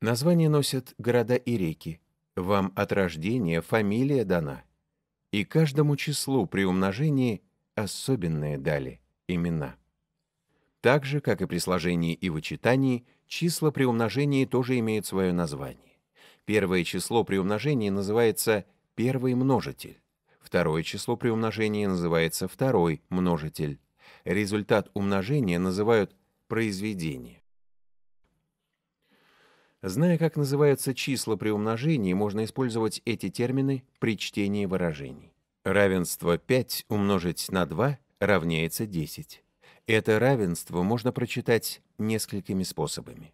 Название носят города и реки. Вам от рождения фамилия дана. И каждому числу при умножении особенные дали имена. Так же, как и при сложении и вычитании, числа при умножении тоже имеют свое название. Первое число при умножении называется первый множитель. Второе число при умножении называется второй множитель. Результат умножения называют произведение. Зная, как называются числа при умножении, можно использовать эти термины при чтении выражений. Равенство 5 умножить на 2 равняется 10. Это равенство можно прочитать несколькими способами.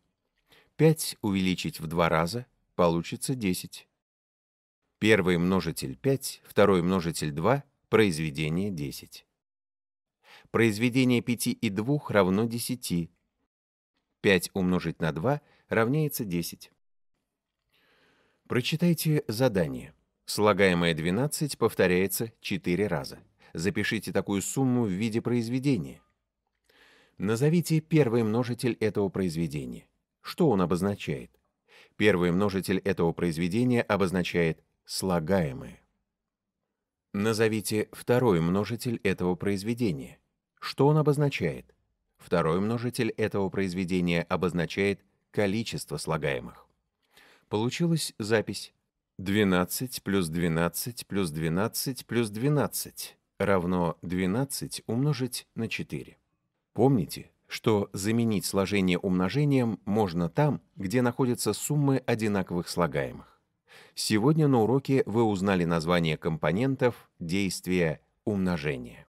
5 увеличить в два раза, получится 10. Первый множитель 5, второй множитель 2, произведение 10. Произведение 5 и 2 равно 10, 5 умножить на 2 равняется 10. Прочитайте задание. Слагаемое 12 повторяется 4 раза. Запишите такую сумму в виде произведения. Назовите первый множитель этого произведения. Что он обозначает? Первый множитель этого произведения обозначает слагаемое. Назовите второй множитель этого произведения. Что он обозначает? Второй множитель этого произведения обозначает количество слагаемых. Получилась запись 12 плюс 12 плюс 12 плюс 12 равно 12 умножить на 4. Помните, что заменить сложение умножением можно там, где находятся суммы одинаковых слагаемых. Сегодня на уроке вы узнали название компонентов действия умножения.